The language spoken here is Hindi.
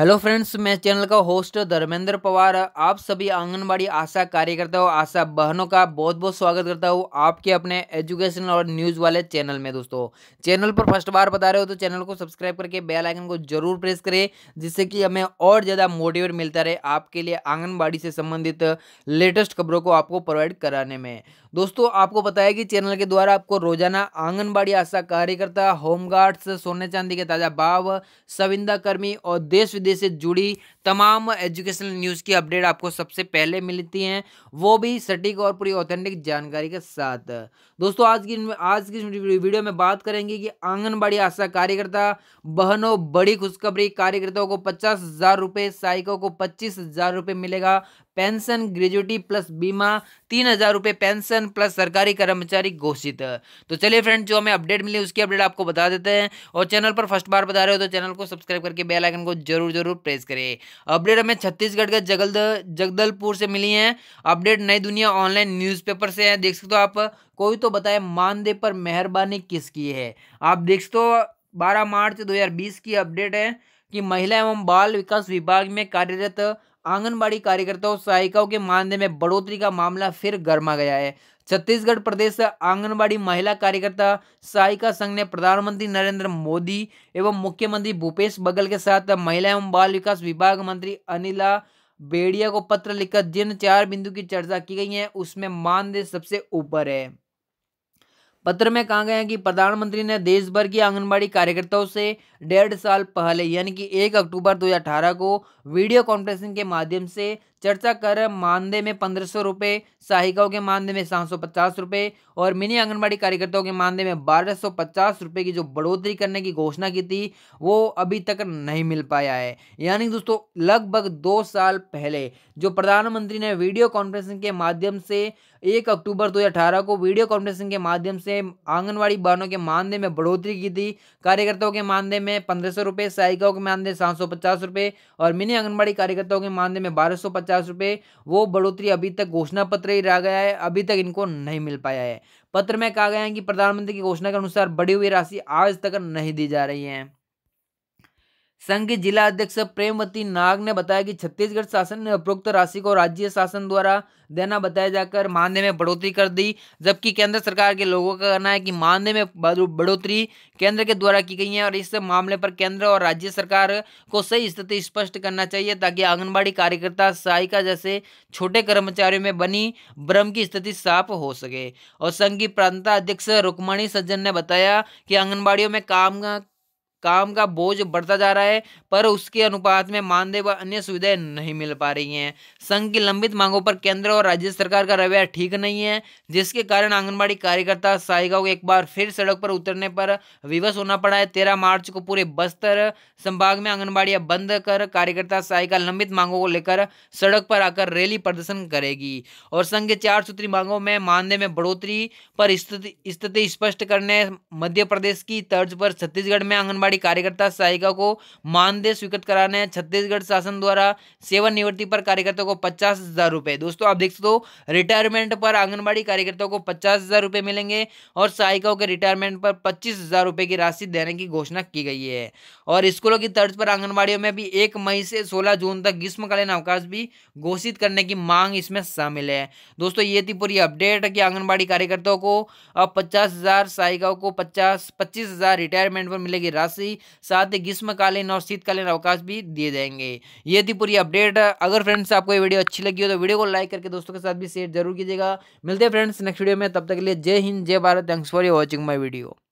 हेलो फ्रेंड्स मैं चैनल का होस्ट धर्मेंद्र पवार आप सभी आंगनबाड़ी आशा कार्यकर्ताओं आशा बहनों का बहुत बहुत स्वागत करता हूँ आपके अपने एजुकेशन और न्यूज़ वाले चैनल में दोस्तों चैनल पर फर्स्ट बार बता रहे हो तो चैनल को सब्सक्राइब करके बेल आइकन को जरूर प्रेस करें जिससे कि हमें और ज़्यादा मोटिवेट मिलता रहे आपके लिए आंगनबाड़ी से संबंधित लेटेस्ट खबरों को आपको प्रोवाइड कराने में दोस्तों आपको बताया कि चैनल के द्वारा आपको रोजाना आंगनबाड़ी आशा कार्यकर्ता होमगार्ड्स सोने चांदी के ताज़ा भाव सविंदा कर्मी और देश मुद्दे से जुड़ी तमाम एजुकेशनल न्यूज़ की अपडेट आपको सबसे पहले मिलती हैं वो भी सटीक और पूरी ऑथेंटिक जानकारी के साथ दोस्तों आज की आज की वीडियो में बात करेंगे कि आंगनबाड़ी आशा कार्यकर्ता बहनों बड़ी खुशखबरी कार्यकर्ताओं को पचास हज़ार रुपये सहायकों को पच्चीस हज़ार रुपये मिलेगा पेंशन ग्रेजुटी प्लस बीमा तीन हज़ार रुपये पेंशन प्लस सरकारी कर्मचारी घोषित तो चलिए फ्रेंड जो हमें अपडेट मिली उसकी अपडेट आपको बता देते हैं और चैनल पर फर्स्ट बार बता रहे हो तो चैनल को सब्सक्राइब करके बेल आइकन को जरूर जरूर प्रेस करें अपडेट हमें छत्तीसगढ़ के जगल जगदलपुर से मिली है अपडेट नई दुनिया ऑनलाइन न्यूज़पेपर से है देख सकते हो आप कोई तो बताए मानदेय पर मेहरबानी किसकी है आप देख सकते हो बारह मार्च दो की अपडेट है कि महिला एवं बाल विकास विभाग में कार्यरत आंगनबाड़ी कार्यकर्ताओं सहायिकाओं के मानदेय में बढ़ोतरी का मामला फिर गर्मा गया है छत्तीसगढ़ प्रदेश आंगनबाड़ी महिला कार्यकर्ता सहायिका संघ ने प्रधानमंत्री नरेंद्र मोदी एवं मुख्यमंत्री भूपेश बघेल के साथ महिला एवं बाल विकास विभाग मंत्री अनिला बेड़िया को पत्र लिखकर जिन चार बिंदु की चर्चा की गई है उसमें मानदेय सबसे ऊपर है पत्र में कहा गया है कि प्रधानमंत्री ने देश भर की आंगनबाड़ी कार्यकर्ताओं से डेढ़ साल पहले यानी कि एक अक्टूबर 2018 को वीडियो कॉन्फ्रेंसिंग के माध्यम से चर्चा कर मानदेय में पंद्रह सौ रुपये सहायिकाओं के मानदेय में सात सौ पचास रुपये और मिनी आंगनबाड़ी कार्यकर्ताओं के मानदेय में बारह सौ पचास रुपये की जो बढ़ोतरी करने की घोषणा की थी वो अभी तक नहीं मिल पाया है यानी दोस्तों लगभग दो साल पहले जो प्रधानमंत्री ने वीडियो कॉन्फ्रेंसिंग के माध्यम से एक अक्टूबर दो को वीडियो कॉन्फ्रेंसिंग के माध्यम से आंगनबाड़ी बहनों के मानदेय में बढ़ोतरी की थी कार्यकर्ताओं के मानदेय में पंद्रह सौ रुपये सहायिकाओं के मानदेय सात सौ पचास रुपये और मिनी आंगनबाड़ी कार्यकर्ताओं के मानदेय में बारह सौ पचास रुपये वो बढ़ोतरी अभी तक घोषणा पत्र ही रह गया है अभी तक इनको नहीं मिल पाया है पत्र में कहा गया है कि प्रधानमंत्री की घोषणा के अनुसार बढ़ी हुई राशि आज तक नहीं दी जा रही है संघ के जिला अध्यक्ष प्रेमवती नाग ने बताया कि छत्तीसगढ़ शासन ने उपरोक्त राशि को राज्य शासन द्वारा देना बताया जाकर मानदेय में बढ़ोतरी कर दी जबकि केंद्र सरकार के लोगों का कहना है कि मानदेय में बढ़ोतरी केंद्र के द्वारा की गई है और इस मामले पर केंद्र और राज्य सरकार को सही स्थिति स्पष्ट करना चाहिए ताकि आंगनबाड़ी कार्यकर्ता सहायिका जैसे छोटे कर्मचारियों में बनी भ्रम की स्थिति साफ हो सके और संघ की अध्यक्ष रुकमणी सज्जन ने बताया कि आंगनबाड़ियों में काम काम का बोझ बढ़ता जा रहा है पर उसके अनुपात में मानदेय व अन्य सुविधाएं नहीं मिल पा रही हैं संघ की लंबित मांगों पर केंद्र और राज्य सरकार का रवैया ठीक नहीं है जिसके कारण आंगनबाड़ी कार्यकर्ता सहायिकाओं को एक बार फिर सड़क पर उतरने पर विवश होना पड़ा है तेरह मार्च को पूरे बस्तर संभाग में आंगनबाड़ियां बंद कर कार्यकर्ता सहायिका लंबित मांगों को लेकर सड़क पर आकर रैली प्रदर्शन करेगी और संघ के चार सूत्री मांगों में मानदेय में बढ़ोतरी पर स्थिति स्पष्ट करने मध्य प्रदेश की तर्ज पर छत्तीसगढ़ में आंगनबाड़ी आंगनबाड़ी कार्यकर्ता सहायिका को मानदेय स्वीकृत कराना है छत्तीसगढ़ शासन द्वारा सेवानिवृत्ति पर कार्यकर्ता को पचास हज़ार रुपए दोस्तों आप देख सकते हो रिटायरमेंट पर आंगनबाड़ी कार्यकर्ताओं को पचास हज़ार रुपए मिलेंगे और सहायिकाओं के रिटायरमेंट पर पच्चीस हज़ार रुपए की राशि देने की घोषणा की गई है और स्कूलों की तर्ज पर आंगनबाड़ियों में भी एक मई से सोलह जून तक ग्रीष्मकालीन अवकाश भी घोषित करने की मांग इसमें शामिल है दोस्तों ये थी पूरी अपडेट की आंगनबाड़ी कार्यकर्ताओं को अब पचास हज़ार सहायिकाओं को पचास पच्चीस हज़ार रिटायरमेंट पर मिलेगी राशि ही साथ ही ग्रीष्मकालीन और शीतकालीन अवकाश भी दिए जाएंगे ये थी पूरी अपडेट अगर फ्रेंड्स आपको ये वीडियो अच्छी लगी हो तो वीडियो को लाइक करके दोस्तों के साथ भी शेयर जरूर कीजिएगा मिलते हैं फ्रेंड्स नेक्स्ट वीडियो में तब तक के लिए जय हिंद जय Bharat thanks for watching my video